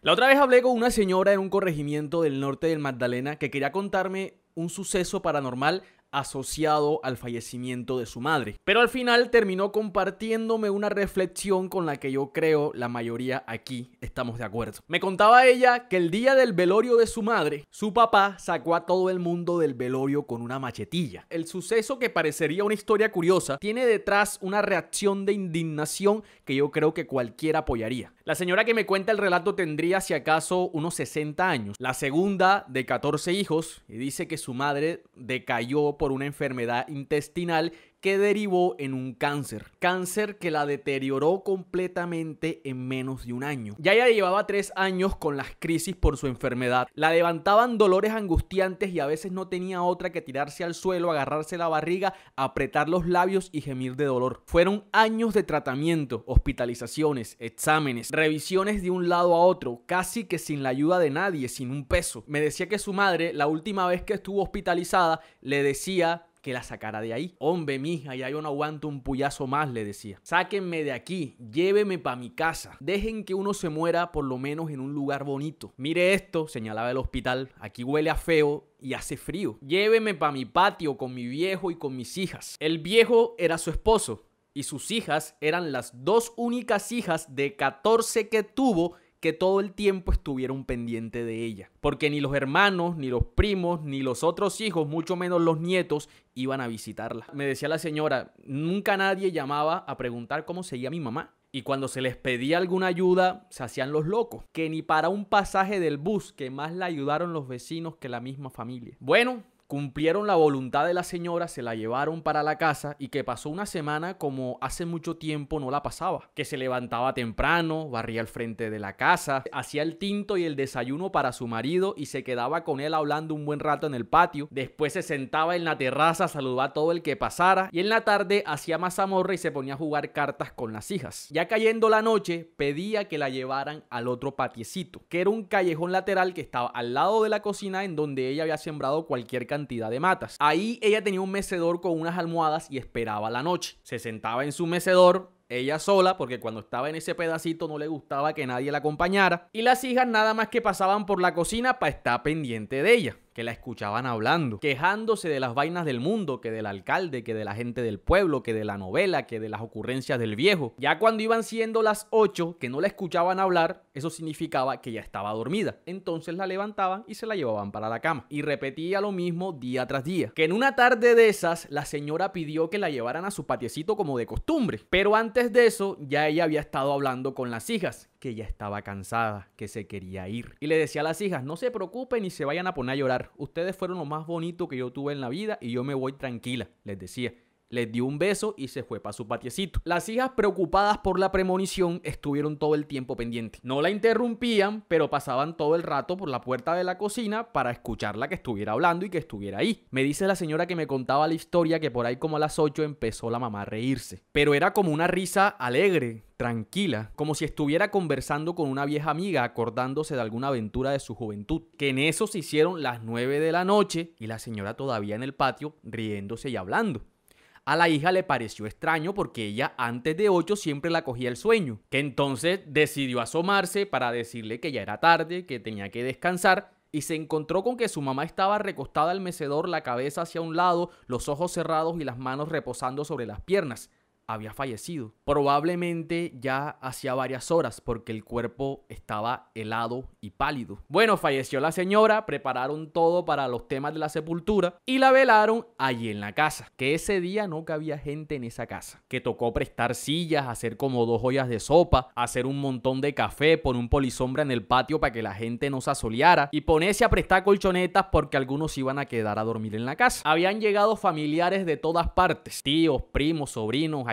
La otra vez hablé con una señora en un corregimiento del norte del Magdalena que quería contarme un suceso paranormal asociado al fallecimiento de su madre. Pero al final terminó compartiéndome una reflexión con la que yo creo la mayoría aquí estamos de acuerdo. Me contaba ella que el día del velorio de su madre, su papá sacó a todo el mundo del velorio con una machetilla. El suceso que parecería una historia curiosa tiene detrás una reacción de indignación que yo creo que cualquiera apoyaría. La señora que me cuenta el relato tendría si acaso unos 60 años, la segunda de 14 hijos, y dice que su madre decayó por una enfermedad intestinal que derivó en un cáncer. Cáncer que la deterioró completamente en menos de un año. Ya ella llevaba tres años con las crisis por su enfermedad. La levantaban dolores angustiantes y a veces no tenía otra que tirarse al suelo, agarrarse la barriga, apretar los labios y gemir de dolor. Fueron años de tratamiento, hospitalizaciones, exámenes, revisiones de un lado a otro, casi que sin la ayuda de nadie, sin un peso. Me decía que su madre, la última vez que estuvo hospitalizada, le decía que la sacara de ahí. Hombre, mija, ya yo no aguanto un puyazo más, le decía. Sáquenme de aquí, lléveme para mi casa. Dejen que uno se muera por lo menos en un lugar bonito. Mire esto, señalaba el hospital, aquí huele a feo y hace frío. Lléveme para mi patio con mi viejo y con mis hijas. El viejo era su esposo y sus hijas eran las dos únicas hijas de 14 que tuvo que todo el tiempo estuvieron pendiente de ella, porque ni los hermanos, ni los primos, ni los otros hijos, mucho menos los nietos, iban a visitarla. Me decía la señora, nunca nadie llamaba a preguntar cómo seguía mi mamá. Y cuando se les pedía alguna ayuda, se hacían los locos, que ni para un pasaje del bus, que más la ayudaron los vecinos que la misma familia. Bueno, cumplieron la voluntad de la señora, se la llevaron para la casa y que pasó una semana como hace mucho tiempo no la pasaba, que se levantaba temprano, barría el frente de la casa, hacía el tinto y el desayuno para su marido y se quedaba con él hablando un buen rato en el patio, después se sentaba en la terraza, saludaba a todo el que pasara y en la tarde hacía mazamorra y se ponía a jugar cartas con las hijas. Ya cayendo la noche, pedía que la llevaran al otro patiecito, que era un callejón lateral que estaba al lado de la cocina en donde ella había sembrado cualquier cantidad cantidad de matas. Ahí ella tenía un mecedor con unas almohadas y esperaba la noche. Se sentaba en su mecedor, ella sola, porque cuando estaba en ese pedacito no le gustaba que nadie la acompañara, y las hijas nada más que pasaban por la cocina para estar pendiente de ella que la escuchaban hablando, quejándose de las vainas del mundo, que del alcalde, que de la gente del pueblo, que de la novela, que de las ocurrencias del viejo. Ya cuando iban siendo las 8, que no la escuchaban hablar, eso significaba que ya estaba dormida. Entonces la levantaban y se la llevaban para la cama. Y repetía lo mismo día tras día. Que en una tarde de esas, la señora pidió que la llevaran a su patiecito como de costumbre. Pero antes de eso, ya ella había estado hablando con las hijas, que ya estaba cansada, que se quería ir. Y le decía a las hijas, no se preocupen y se vayan a poner a llorar. Ustedes fueron lo más bonito que yo tuve en la vida y yo me voy tranquila, les decía les dio un beso y se fue para su patiecito. Las hijas, preocupadas por la premonición, estuvieron todo el tiempo pendientes. No la interrumpían, pero pasaban todo el rato por la puerta de la cocina para escucharla que estuviera hablando y que estuviera ahí. Me dice la señora que me contaba la historia que por ahí como a las 8 empezó la mamá a reírse. Pero era como una risa alegre, tranquila, como si estuviera conversando con una vieja amiga acordándose de alguna aventura de su juventud. Que en eso se hicieron las 9 de la noche y la señora todavía en el patio riéndose y hablando. A la hija le pareció extraño porque ella antes de 8 siempre la cogía el sueño, que entonces decidió asomarse para decirle que ya era tarde, que tenía que descansar y se encontró con que su mamá estaba recostada al mecedor, la cabeza hacia un lado, los ojos cerrados y las manos reposando sobre las piernas había fallecido. Probablemente ya hacía varias horas porque el cuerpo estaba helado y pálido. Bueno, falleció la señora, prepararon todo para los temas de la sepultura y la velaron allí en la casa, que ese día no cabía gente en esa casa, que tocó prestar sillas, hacer como dos ollas de sopa, hacer un montón de café, poner un polisombra en el patio para que la gente no se asoleara y ponerse a prestar colchonetas porque algunos iban a quedar a dormir en la casa. Habían llegado familiares de todas partes, tíos, primos, sobrinos,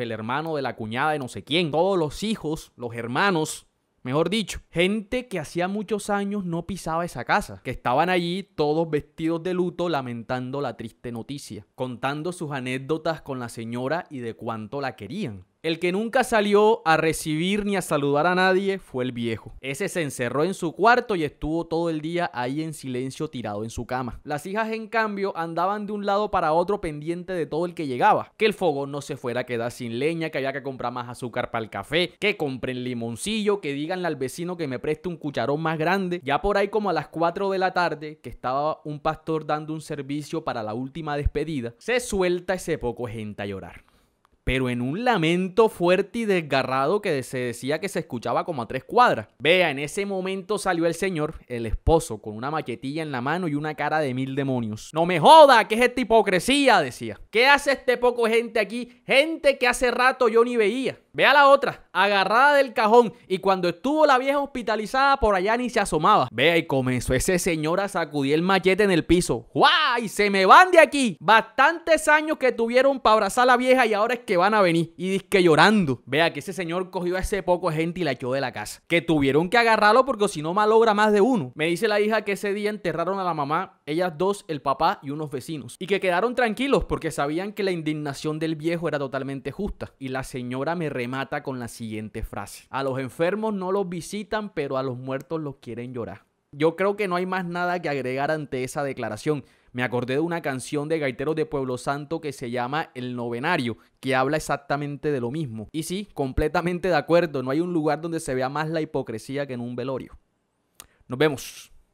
el hermano de la cuñada de no sé quién, todos los hijos, los hermanos, mejor dicho, gente que hacía muchos años no pisaba esa casa, que estaban allí todos vestidos de luto lamentando la triste noticia, contando sus anécdotas con la señora y de cuánto la querían. El que nunca salió a recibir ni a saludar a nadie fue el viejo. Ese se encerró en su cuarto y estuvo todo el día ahí en silencio tirado en su cama. Las hijas, en cambio, andaban de un lado para otro pendiente de todo el que llegaba. Que el fogón no se fuera a quedar sin leña, que había que comprar más azúcar para el café, que compren limoncillo, que díganle al vecino que me preste un cucharón más grande. Ya por ahí como a las 4 de la tarde, que estaba un pastor dando un servicio para la última despedida, se suelta ese poco gente a llorar pero en un lamento fuerte y desgarrado que se decía que se escuchaba como a tres cuadras. Vea, en ese momento salió el señor, el esposo, con una maquetilla en la mano y una cara de mil demonios. No me joda, ¿qué es esta hipocresía? decía. ¿Qué hace este poco gente aquí? Gente que hace rato yo ni veía. Vea la otra, agarrada del cajón y cuando estuvo la vieja hospitalizada por allá ni se asomaba. Vea y comenzó ese señor a sacudir el machete en el piso. ¡Guay! ¡Se me van de aquí! Bastantes años que tuvieron para abrazar a la vieja y ahora es que van a venir. Y disque llorando. Vea que ese señor cogió a ese poco gente y la echó de la casa. Que tuvieron que agarrarlo porque si no malogra más de uno. Me dice la hija que ese día enterraron a la mamá ellas dos, el papá y unos vecinos, y que quedaron tranquilos porque sabían que la indignación del viejo era totalmente justa. Y la señora me remata con la siguiente frase. A los enfermos no los visitan, pero a los muertos los quieren llorar. Yo creo que no hay más nada que agregar ante esa declaración. Me acordé de una canción de Gaitero de Pueblo Santo que se llama El Novenario, que habla exactamente de lo mismo. Y sí, completamente de acuerdo, no hay un lugar donde se vea más la hipocresía que en un velorio. Nos vemos.